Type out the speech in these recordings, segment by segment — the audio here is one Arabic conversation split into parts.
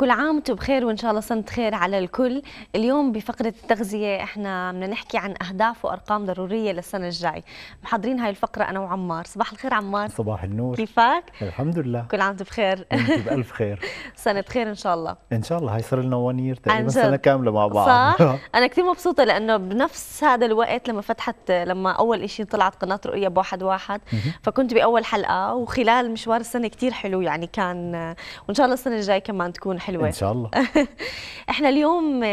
كل عام وانتم بخير وان شاء الله سنه خير على الكل اليوم بفقره التغذيه احنا بدنا نحكي عن اهداف وارقام ضروريه للسنه الجاي محضرين هاي الفقره انا وعمار صباح الخير عمار صباح النور كيفك الحمد لله كل عام وانتم بخير بالف خير سنه خير ان شاء الله ان شاء الله هاي صار لنا ونير تقريبا سنه كامله مع بعض صح انا كثير مبسوطه لانه بنفس هذا الوقت لما فتحت لما اول شيء طلعت قناه رؤيا بواحد واحد فكنت باول حلقه وخلال مشوار السنه كثير حلو يعني كان وان شاء الله السنه الجاي كمان تكون حلو حلوه ان شاء الله احنا اليوم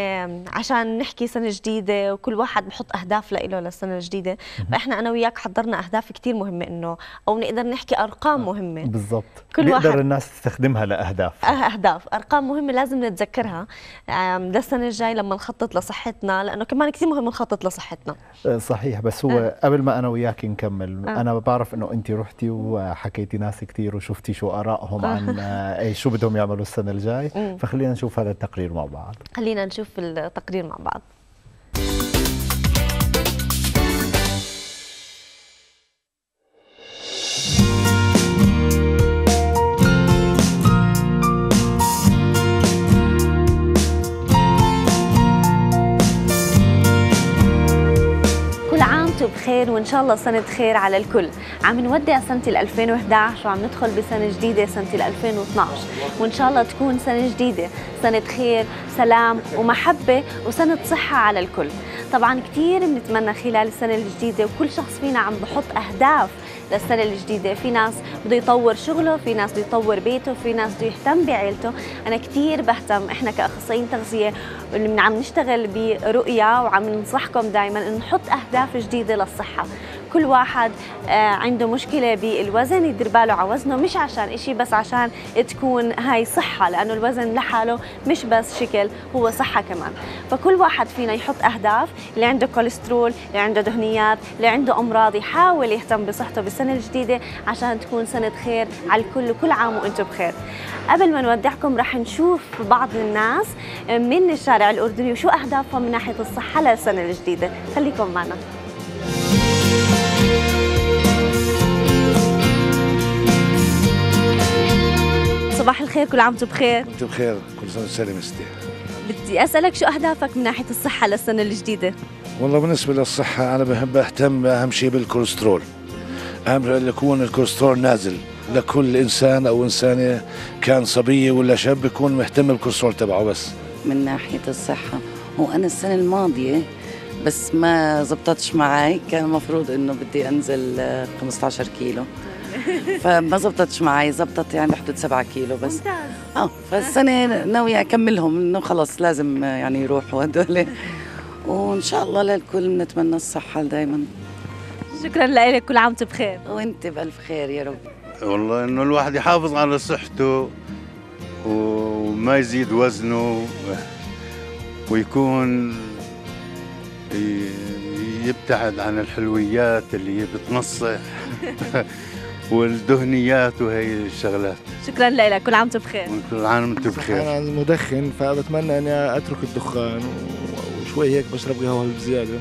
عشان نحكي سنه جديده وكل واحد بحط اهداف له للسنه الجديده فاحنا انا وياك حضرنا اهداف كثير مهمه انه او نقدر نحكي ارقام آه، مهمه بالضبط كل واحد الناس تستخدمها لاهداف آه، اهداف ارقام مهمه لازم نتذكرها للسنه الجاي لما نخطط لصحتنا لانه كمان كثير مهم نخطط لصحتنا آه، صحيح بس هو قبل ما انا وياك نكمل انا بعرف انه انت رحتي وحكيتي ناس كثير وشفتي شو ارائهم عن إيه، شو بدهم يعملوا السنه الجاي فخلينا نشوف هذا التقرير مع بعض خلينا نشوف التقرير مع بعض وان شاء الله سنه خير على الكل عم نودع سنه 2011 وعم ندخل بسنه جديده سنه 2012 وان شاء الله تكون سنه جديده سنه خير سلام ومحبه وسنه صحه على الكل طبعا كثير بنتمنى خلال السنه الجديده وكل شخص فينا عم بحط اهداف للسنه الجديده في ناس بده يطور شغله في ناس بده يطور بيته في ناس بده يهتم بعيلته انا كثير بهتم احنا كاخصائيين تغذيه عم نشتغل برؤيه وعم ننصحكم دائما نحط اهداف جديده للصحه كل واحد آه، عنده مشكله بالوزن يدير باله على وزنه مش عشان إشي بس عشان تكون هاي صحه لانه الوزن لحاله مش بس شكل هو صحه كمان فكل واحد فينا يحط اهداف اللي عنده كوليسترول اللي عنده دهنيات اللي عنده امراض يحاول يهتم بصحته بالسنه الجديده عشان تكون سنه خير على الكل وكل عام وانتم بخير قبل ما نودعكم رح نشوف بعض الناس من الشارع الاردني وشو اهدافهم من ناحيه الصحه للسنه الجديده خليكم معنا صباح الخير كل عام وانتم بخير وانتم بخير كل سنه سالم ستي بدي اسالك شو اهدافك من ناحيه الصحه للسنه الجديده والله بالنسبه للصحه انا بحب اهتم اهم شيء بالكوليسترول اهم شيء يكون الكوليسترول نازل لكل انسان او انسانه كان صبيه ولا شاب يكون مهتم بالكوليسترول تبعه بس من ناحيه الصحه وانا السنه الماضيه بس ما زبطتش معي كان المفروض انه بدي انزل 15 كيلو فما زبطتش معي زبطت يعني بحدود 7 كيلو بس ممتاز اه فالسنه ناويه اكملهم انه خلص لازم يعني يروحوا هدول وان شاء الله للكل بنتمنى الصحه دائما شكرا لك كل عام وانت بخير وانت بالف خير يا رب والله انه الواحد يحافظ على صحته وما يزيد وزنه ويكون يبتعد عن الحلويات اللي بتنصح والدهنيات وهي الشغلات شكرا لك كل عام وانتم بخير كل عام وانتم بخير انا مدخن فبتمنى اني اترك الدخان وشوي هيك بشرب قهوه بزياده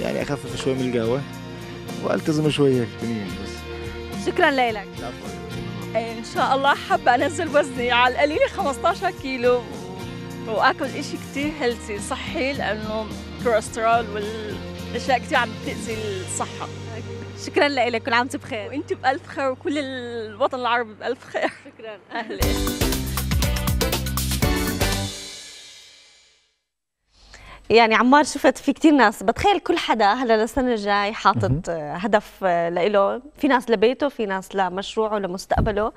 يعني اخفف شوي من القهوه والتزم شوي هيك بنين بس شكرا لك إيه، ان شاء الله حابه انزل وزني على القليله 15 كيلو واكل اشي كثير هيلثي صحي لانه الكوليسترول وال اشياء كثير عم بتاذي الصحه شكرا لك كل عام وانت بخير وانت بالف خير وكل الوطن العربي بالف خير شكرا اهلا يعني عمار شفت في كثير ناس بتخيل كل حدا هلا للسنه الجاي حاطط هدف لإله في ناس لبيته في ناس لمشروعه لمستقبله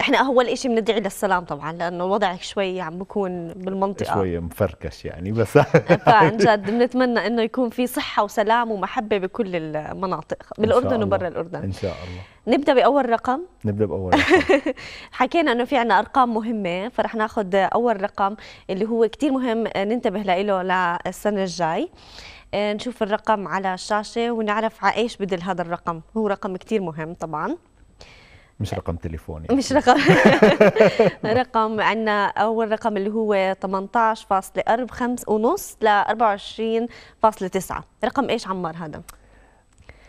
احنا اول شيء بندعي للسلام طبعا لانه الوضع شوي عم بكون بالمنطقه شوي مفركش يعني بس فعن جد بنتمنى انه يكون في صحه وسلام ومحبه بكل المناطق بالاردن وبرا الاردن ان شاء الله نبدا باول رقم نبدا باول رقم حكينا انه في عنا ارقام مهمه فرح ناخذ اول رقم اللي هو كثير مهم ننتبه له للسنه الجاي آه، نشوف الرقم على الشاشه ونعرف على ايش بدل هذا الرقم هو رقم كثير مهم طبعا مش رقم تليفوني مش رقم رقم عندنا اول رقم اللي هو 18.45 ونص ل 24.9 رقم ايش عمار هذا؟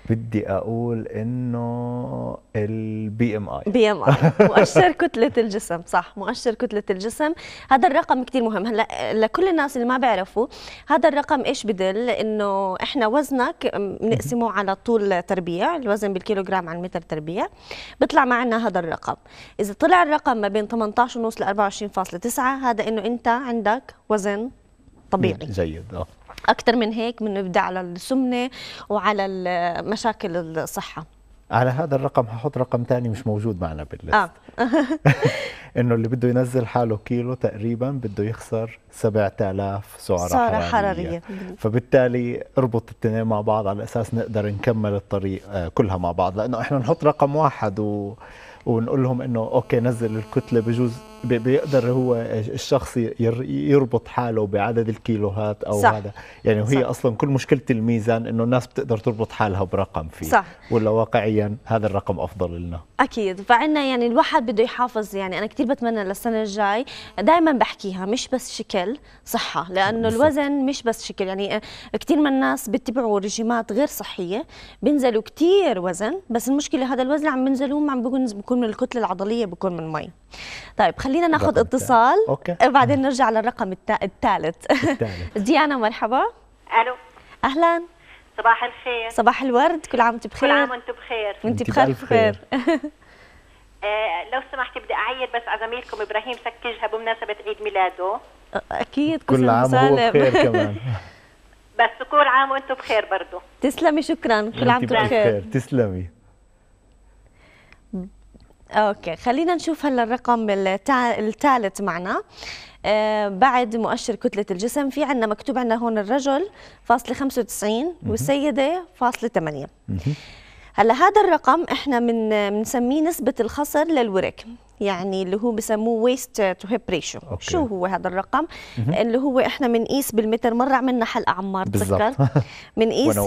بدي اقول انه البي ام اي بي ام اي مؤشر كتله الجسم صح مؤشر كتله الجسم هذا الرقم كثير مهم هلا لكل الناس اللي ما بيعرفوا هذا الرقم ايش بدل انه احنا وزنك بنقسمه على طول تربيع الوزن بالكيلوغرام على المتر تربيع بيطلع معنا هذا الرقم اذا طلع الرقم ما بين 18.5 ل 24.9 هذا انه انت عندك وزن طبيعي جيد اه اكثر من هيك بنبدا على السمنه وعلى مشاكل الصحه على هذا الرقم ححط رقم ثاني مش موجود معنا بالليست آه. انه اللي بده ينزل حاله كيلو تقريبا بده يخسر 7000 سعره, سعرة حرارية. حراريه فبالتالي اربط الاثنين مع بعض على اساس نقدر نكمل الطريق آه، كلها مع بعض لانه احنا نحط رقم واحد و... ونقول لهم انه اوكي نزل الكتله بجوز بيقدر هو الشخص يربط حاله بعدد الكيلوهات او صح. هذا يعني وهي صح. اصلا كل مشكله الميزان انه الناس بتقدر تربط حالها برقم فيه صح. ولا واقعيا هذا الرقم افضل لنا اكيد فعنا يعني الواحد بده يحافظ يعني انا كثير بتمنى للسنه الجاي دائما بحكيها مش بس شكل صحه لانه الوزن مش بس شكل يعني آه، كثير من الناس بيتبعوا رجيمات غير صحيه بينزلوا كثير وزن بس المشكله هذا الوزن عم بينزلوه عم بيكون من الكتله العضليه بيكون من مي طيب خلي خلينا ناخذ اتصال أوكي. بعدين نرجع للرقم الثالث ديانا مرحبا الو اهلا صباح الخير صباح الورد كل عام وانت بخير كل عام وانتم بخير وانت بخير بخير. آه، لو سمحتي بدي اعيد بس على زميلكم ابراهيم سكجها بمناسبه عيد ميلاده اكيد كل عام هو بخير كمان بس كل عام وانتم بخير برضه تسلمي شكرا كل عام وانتم بخير تسلمي اوكي خلينا نشوف هلا الرقم الثالث معنا آه، بعد مؤشر كتلة الجسم في عندنا مكتوب عندنا هون الرجل فاصلة 95 والسيدة فاصلة 8 هلا هذا الرقم احنا من بنسميه نسبة الخصر للورك يعني اللي هو بسموه ويست تو هيب ريشيو شو هو هذا الرقم مم. اللي هو احنا بنقيس بالمتر مره عملنا حلقه عمار تذكر بنقيس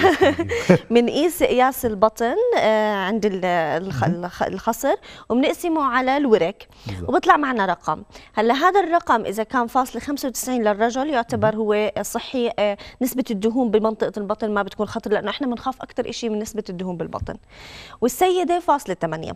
بنقيس قياس البطن آه، عند الخصر وبنقسمه على الورك وبيطلع معنا رقم هلا هذا الرقم اذا كان فاصل 95 للرجل يعتبر هو صحي آه، نسبه الدهون بمنطقه البطن ما بتكون خطر لانه احنا بنخاف اكثر شيء من نسبه الدهون بالبطن والسيده فاصله 8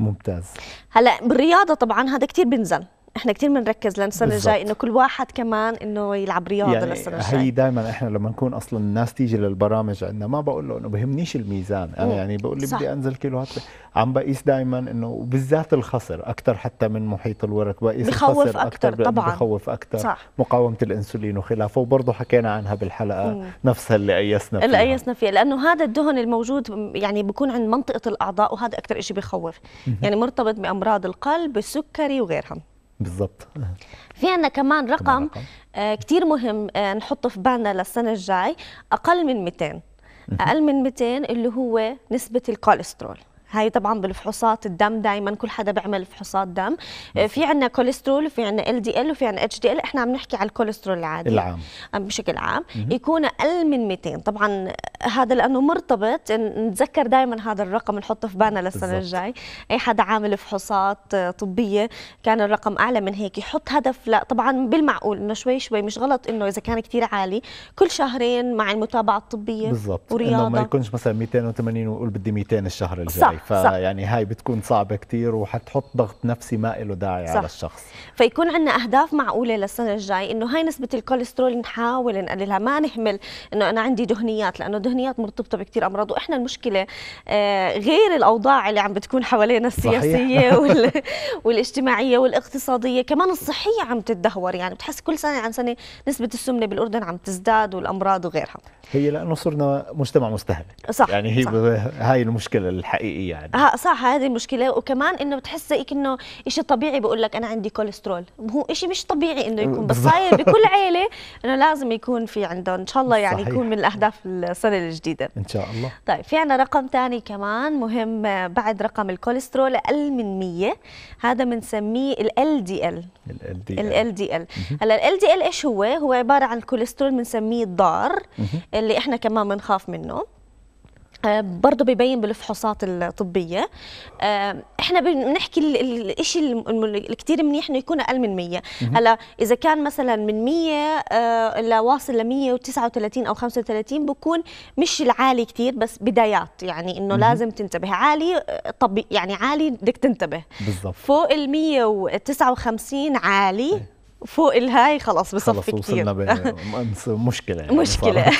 ممتاز هلا بالرياضه طبعا هذا كثير بنزل احنا كثير بنركز للسنه الجاي انه كل واحد كمان انه يلعب رياضه يعني للسنه الجاي هي دائما احنا لما نكون اصلا الناس تيجي للبرامج عندنا ما بقول له انه بهمنيش الميزان انا يعني بقول لي بدي انزل كيلوهات عم بقيس دائما انه بالذات الخصر اكثر حتى من محيط الورك بقيس بخوف الخصر اكثر طبعا بخوف اكثر صح. مقاومه الانسولين وخلافه وبرضه حكينا عنها بالحلقه مم. نفسها اللي قيسنا فيها اللي قيسنا فيها لانه هذا الدهن الموجود يعني بكون عند منطقه الاعضاء وهذا اكثر شيء بخوف يعني مرتبط بامراض القلب السكري وغيرها بالضبط في عندنا كمان رقم, رقم. آه كثير مهم آه نحطه في بالنا للسنه الجاي اقل من 200 اقل من 200 اللي هو نسبه الكوليسترول هاي طبعا بالفحوصات الدم دائما كل حدا بيعمل فحوصات دم في عندنا كوليسترول وفي عندنا ال دي ال وفي عندنا اتش دي ال احنا عم نحكي على الكوليسترول العادي العام بشكل عام مم. يكون اقل من 200 طبعا هذا لانه مرتبط نتذكر دائما هذا الرقم نحطه في بالنا للسنه الجاي اي حدا عامل فحوصات آه، طبيه كان الرقم اعلى من هيك يحط هدف لا طبعا بالمعقول انه شوي شوي مش غلط انه اذا كان كثير عالي كل شهرين مع المتابعه الطبيه بالضبط ورياضه انه ما يكونش مثلا 280 ويقول بدي 200 الشهر الجاي صح فيعني هاي بتكون صعبه كثير وحتحط ضغط نفسي ما له داعي صح. على الشخص فيكون عندنا اهداف معقوله للسنه الجاي انه هاي نسبه الكوليسترول نحاول نقللها ما نهمل انه انا عندي دهنيات لانه دهنيات مرتبطه بكثير امراض واحنا المشكله آه، غير الاوضاع اللي عم بتكون حوالينا السياسيه وال... والاجتماعيه والاقتصاديه كمان الصحيه عم تدهور يعني بتحس كل سنه عن سنه نسبه السمنه بالاردن عم تزداد والامراض وغيرها هي لانه صرنا مجتمع مستهلك صح يعني هي صح. هاي المشكله الحقيقيه يعني اه صح هذه المشكله وكمان انه بتحسيك انه شيء طبيعي بقول لك انا عندي كوليسترول هو شيء مش طبيعي انه يكون بس صاير بكل عيله انه لازم يكون في عنده ان شاء الله يعني صحيح. يكون من الاهداف السنه الجديده ان شاء الله طيب في عندنا رقم ثاني كمان مهم بعد رقم الكوليسترول اقل من 100 هذا بنسميه ال دي ال ال دي ال ال دي ال هلا ال دي ال ايش هو هو عباره عن كوليسترول بنسميه الضار اللي احنا كمان بنخاف منه آه، برضه بيبين بالفحوصات الطبيه آه، احنا بنحكي الشيء اللي كثير منيح انه يكون اقل من 100 هلا اذا كان مثلا من 100 آه، لواصل ل 139 او 35 بكون مش العالي كثير بس بدايات يعني انه لازم تنتبه عالي طب يعني عالي بدك تنتبه بالزبط. فوق ال 159 عالي إيه. فوق الهاي خلاص بصفي كثير خلص وصلنا مشكلة يعني مشكلة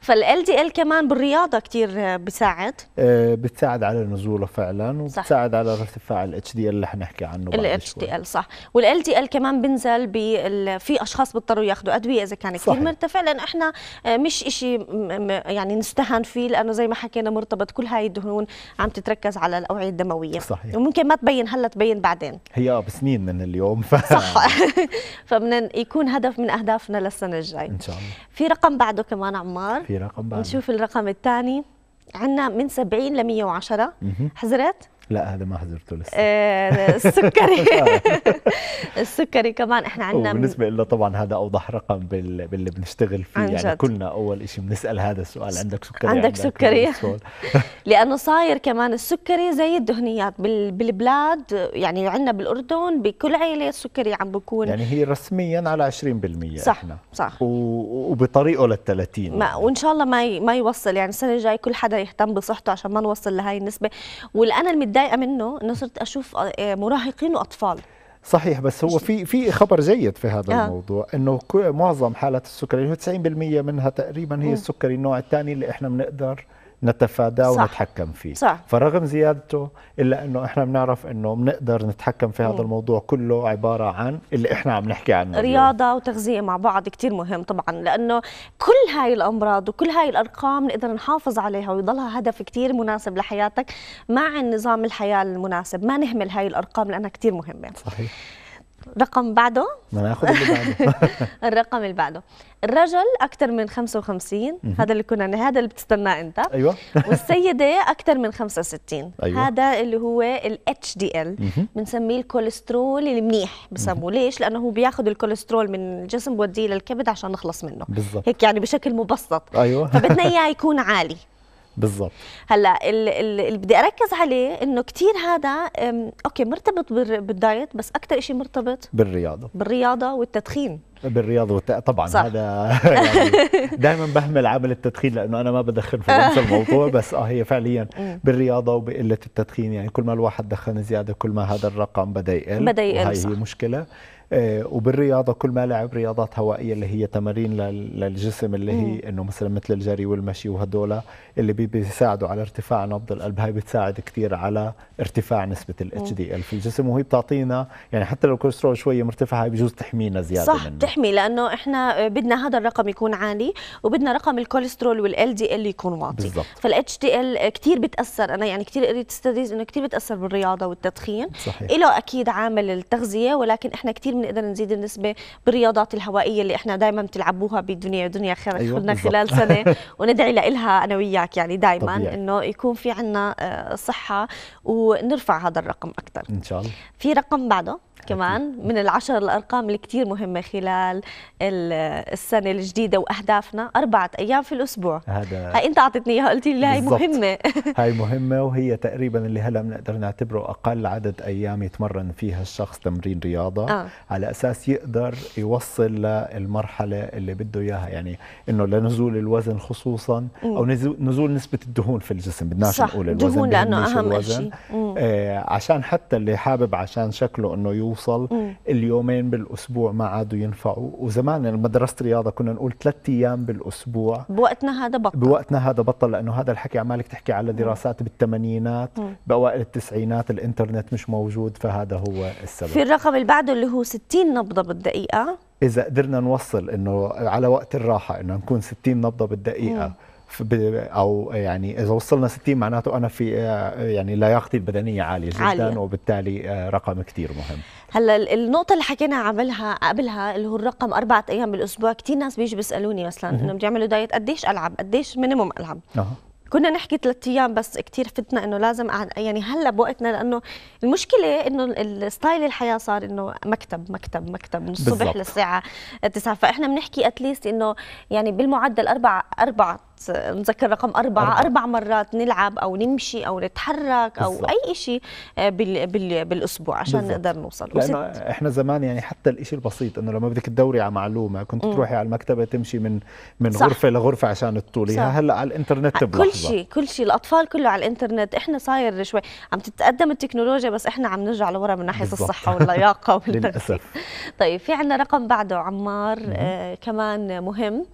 فال دي ال كمان بالرياضة كثير بساعد آه، بتساعد على نزوله فعلا وبتساعد صح. على ارتفاع ال اتش دي ال اللي حنحكي عنه ال اتش دي ال صح وال دي ال كمان بنزل بال... في اشخاص بيضطروا ياخذوا ادوية اذا كان كثير مرتفع لان احنا آه، مش شيء يعني نستهان فيه لانه زي ما حكينا مرتبط كل هاي الدهون عم تتركز على الاوعية الدموية صحيح وممكن ما تبين هلا تبين بعدين هي آه، بسنين من اليوم ف... صح فبدنا يكون هدف من اهدافنا للسنه الجايه ان شاء الله في رقم بعده كمان عمار في رقم بعده نشوف الرقم الثاني عندنا من 70 ل 110 حزرت لا هذا ما حضرته لسه آه، السكري آه. السكري كمان احنا عندنا بالنسبه لنا طبعا هذا اوضح رقم بال... باللي بنشتغل فيه يعني كلنا اول شيء بنسال هذا السؤال عندك سكري عندك, سكري لانه صاير كمان السكري زي الدهنيات بال... بالبلاد يعني عندنا بالاردن بكل عيله السكري عم بكون يعني هي رسميا على 20% صح احنا صح و... وبطريقه لل 30 ما... وان شاء الله ما ي... ما يوصل يعني السنه الجايه كل حدا يهتم بصحته عشان ما نوصل لهي النسبه والان المد متضايقه منه انه صرت اشوف آه، مراهقين واطفال صحيح بس هو في في خبر جيد في هذا آه. الموضوع انه معظم حالات السكري هو 90% منها تقريبا هي السكري النوع الثاني اللي احنا بنقدر نتفاداه ونتحكم فيه صح. فرغم زيادته الا انه احنا بنعرف انه بنقدر نتحكم في هذا الموضوع كله عباره عن اللي احنا عم نحكي عنه رياضه اليوم. وتغذيه مع بعض كثير مهم طبعا لانه كل هاي الامراض وكل هاي الارقام نقدر نحافظ عليها ويضلها هدف كثير مناسب لحياتك مع النظام الحياه المناسب ما نهمل هاي الارقام لانها كثير مهمه صحيح رقم بعده ما ناخذ اللي بعده الرقم اللي بعده الرجل اكثر من 55 هذا اللي كنا هذا اللي بتستناه انت ايوه والسيده اكثر من 65 أيوة. هذا اللي هو الاتش دي ال بنسميه الكوليسترول المنيح بسموه ليش لانه هو بياخذ الكوليسترول من الجسم بوديه للكبد عشان نخلص منه بالزبط. هيك يعني بشكل مبسط ايوه فبدنا اياه يكون عالي بالضبط هلا اللي بدي اركز عليه انه كثير هذا اوكي مرتبط بالدايت بس اكثر شيء مرتبط بالرياضه بالرياضه والتدخين بالرياضه والت... طبعا صح. هذا يعني دائما بهمل عمل التدخين لانه انا ما بدخن نفس الموضوع بس اه هي فعليا بالرياضه وبقله التدخين يعني كل ما الواحد دخن زياده كل ما هذا الرقم بدا يقل بدا يقل هي مشكله آه، وبالرياضه كل ما لعب رياضات هوائيه اللي هي تمارين للجسم اللي هي انه مثلا مثل الجري والمشي وهدول اللي بيساعدوا على ارتفاع نبض القلب هاي بتساعد كثير على ارتفاع نسبه الاتش دي ال في الجسم وهي بتعطينا يعني حتى لو الكوليسترول شويه مرتفع هاي بجوز تحمينا زياده صح منه. تحمي لانه احنا بدنا هذا الرقم يكون عالي وبدنا رقم الكوليسترول والال دي ال يكون واطي فالاتش دي ال كثير بتاثر انا يعني كثير قريت ستديز انه كثير بتاثر بالرياضه والتدخين صحيح. له اكيد عامل التغذيه ولكن احنا كثير بنقدر نزيد النسبه بالرياضات الهوائيه اللي احنا دائما بتلعبوها بدنيا دنيا خير أيوة خلنا خلال سنه وندعي لها انا وياك يعني دائما انه يكون في عندنا آه، صحه ونرفع هذا الرقم اكثر ان شاء الله في رقم بعده كمان من العشر الأرقام اللي كثير مهمة خلال آه، السنة الجديدة وأهدافنا أربعة أيام في الأسبوع هذا هاي أنت اعطيتني إياها قلت لي هاي مهمة هاي مهمة وهي تقريبا اللي هلا بنقدر نعتبره أقل عدد أيام يتمرن فيها الشخص تمرين رياضة آه. على اساس يقدر يوصل للمرحله اللي بده اياها يعني انه لنزول الوزن خصوصا او نزول نسبه الدهون في الجسم بدناش نقول الوزن الدهون لانه اهم شيء آه عشان حتى اللي حابب عشان شكله انه يوصل مم. اليومين بالاسبوع ما عادوا ينفعوا وزمان مدرسه رياضه كنا نقول ثلاث ايام بالاسبوع بوقتنا هذا بطل بوقتنا هذا بطل لانه هذا الحكي عمالك تحكي على دراسات بالثمانينات باوائل التسعينات الانترنت مش موجود فهذا هو السبب في الرقم اللي بعده اللي هو 60 نبضه بالدقيقه اذا قدرنا نوصل انه على وقت الراحه انه نكون 60 نبضه بالدقيقه او يعني اذا وصلنا 60 معناته انا في آه، يعني لياقتي البدنيه عاليه جدا عالية. وبالتالي آه، رقم كثير مهم هلا النقطه اللي حكينا عملها قبلها اللي هو الرقم اربعة ايام بالاسبوع كثير ناس بيجوا بيسالوني مثلا انه بدي اعمل دايت قديش العب قديش مينيموم العب أه. كنا نحكي ثلاث ايام بس كثير فتنا انه لازم يعني هلا بوقتنا لانه المشكله انه الستايل الحياه صار انه مكتب مكتب مكتب من الصبح بالزبط. للساعه 9 فاحنا بنحكي اتليست انه يعني بالمعدل اربع اربع نذكر رقم أربعة أربع. أربع مرات نلعب أو نمشي أو نتحرك أو بالزبط. أي شيء آه، بال... بال... بالأسبوع عشان بالزبط. نقدر نوصل لأنه إحنا زمان يعني حتى الشيء البسيط إنه لما بدك تدوري على معلومة كنت م. تروحي على المكتبة تمشي من من صح. غرفة لغرفة عشان تطوليها هلا على الإنترنت بلحظة كل شيء كل شيء الأطفال كله على الإنترنت إحنا صاير شوي عم تتقدم التكنولوجيا بس إحنا عم نرجع لورا من ناحية بالزبط. الصحة واللياقة للأسف طيب في عندنا رقم بعده عمار آه كمان مهم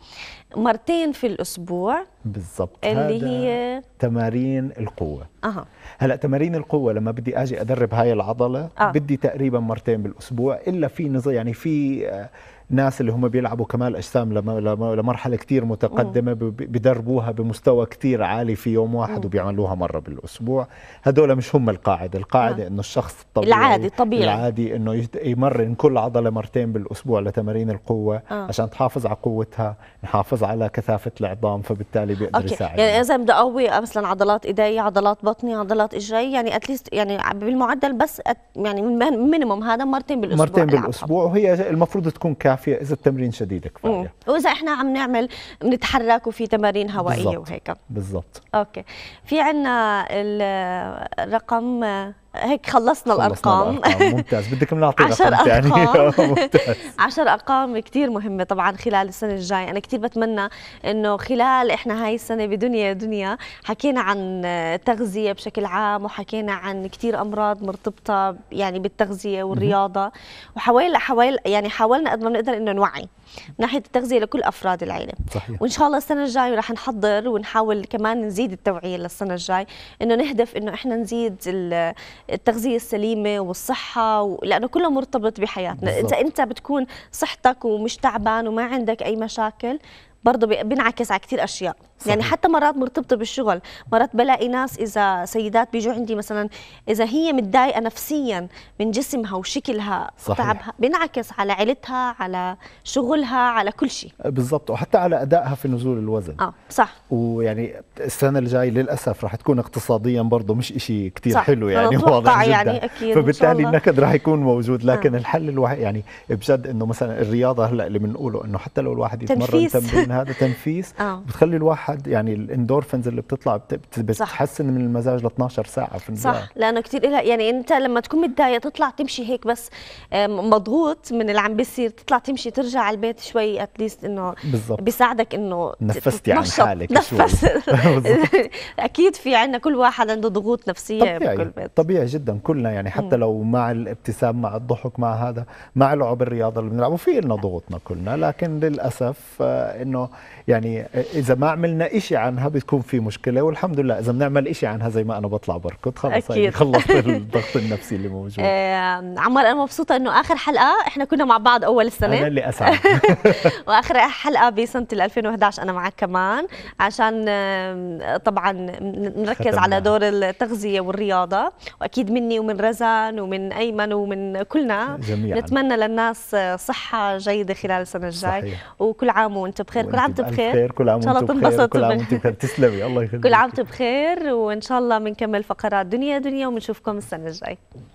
مرتين في الاسبوع بالضبط اللي هي تمارين القوه اها هلا تمارين القوه لما بدي اجي ادرب هاي العضله أه. بدي تقريبا مرتين بالاسبوع الا في نظام يعني في آه، ناس اللي هم بيلعبوا كمال اجسام لمرحله كثير متقدمه بدربوها بمستوى كثير عالي في يوم واحد وبيعملوها مره بالاسبوع هذول مش هم القاعده القاعده آه. انه الشخص الطبيعي العادي الطبيعي العادي انه يمرن كل عضله مرتين بالاسبوع لتمارين القوه آه. عشان تحافظ على قوتها نحافظ على كثافه العظام فبالتالي بيقدر يساعد يعني اذا بدي اقوي مثلا عضلات ايدي عضلات بطني عضلات اجري يعني اتليست يعني بالمعدل بس يعني مينيمم هذا مرتين بالاسبوع مرتين بالاسبوع وهي المفروض تكون كافيه كافيه اذا التمرين شديد كفايه واذا احنا عم نعمل بنتحرك وفي تمارين هوائيه بالزبط. وهيك بالضبط اوكي في عندنا الرقم هيك خلصنا, خلصنا الارقام الأرقام. ممتاز بدك نعطي عشر ارقام ممتاز. عشر ارقام كثير مهمه طبعا خلال السنه الجايه انا كثير بتمنى انه خلال احنا هاي السنه بدنيا دنيا حكينا عن التغذيه بشكل عام وحكينا عن كثير امراض مرتبطه يعني بالتغذيه والرياضه وحاول حاول يعني حاولنا قد ما بنقدر انه نوعي من ناحيه التغذيه لكل افراد العائله صحيح. وان شاء الله السنه الجايه رح نحضر ونحاول كمان نزيد التوعيه للسنه الجاي انه نهدف انه احنا نزيد التغذيه السليمه والصحه لانه كله مرتبط بحياتنا بالضبط. اذا انت بتكون صحتك ومش تعبان وما عندك اي مشاكل برضه بينعكس على كثير اشياء يعني صحيح. يعني حتى مرات مرتبطه بالشغل مرات بلاقي ناس اذا سيدات بيجوا عندي مثلا اذا هي متضايقه نفسيا من جسمها وشكلها صحيح. وتعبها بينعكس على عيلتها على شغلها على كل شيء بالضبط وحتى على ادائها في نزول الوزن اه صح ويعني السنه الجاي للاسف رح تكون اقتصاديا برضه مش شيء كثير حلو يعني واضح يعني جدا أكيد فبالتالي النكد رح يكون موجود آه. لكن آه. الحل الوحيد يعني بجد انه مثلا الرياضه هلا اللي بنقوله انه حتى لو الواحد يتمرن تنفيس. تمرين هذا تنفيس آه. بتخلي الواحد الواحد يعني الاندورفنز اللي بتطلع بتحسن من المزاج ل 12 ساعه في النهار صح لانه كثير لها يعني انت لما تكون متضايق تطلع تمشي هيك بس آه، مضغوط من اللي عم بيصير تطلع تمشي ترجع على البيت شوي اتليست انه بالزبط. بيساعدك انه نفستي يعني عن حالك نفس اكيد في عندنا كل واحد عنده ضغوط نفسيه طبيعي. بكل بيت طبيعي جدا كلنا يعني حتى لو مع الابتسام مع الضحك مع هذا مع لعب الرياضه اللي بنلعبه في لنا ضغوطنا كلنا لكن للاسف آه، انه يعني اذا ما عملنا عملنا إشي عنها بتكون في مشكلة والحمد لله إذا بنعمل إشي عنها زي ما أنا بطلع بركض خلص أكيد. خلصت الضغط النفسي اللي موجود آه عمار أنا مبسوطة إنه آخر حلقة إحنا كنا مع بعض أول السنة أنا اللي أسعد وآخر حلقة بسنة 2011 أنا معك كمان عشان طبعا نركز على دور التغذية والرياضة وأكيد مني ومن رزان ومن أيمن ومن كلنا جميعا. نتمنى للناس صحة جيدة خلال السنة الجاية وكل عام وأنت بخير كل عام وانتم بخير كل عام وأنت بخير إن شاء الله تنبسط كل عام وانتم بخير تسلمي الله يخليك كل عام وانتم بخير وان شاء الله بنكمل فقرات دنيا دنيا وبنشوفكم السنه الجايه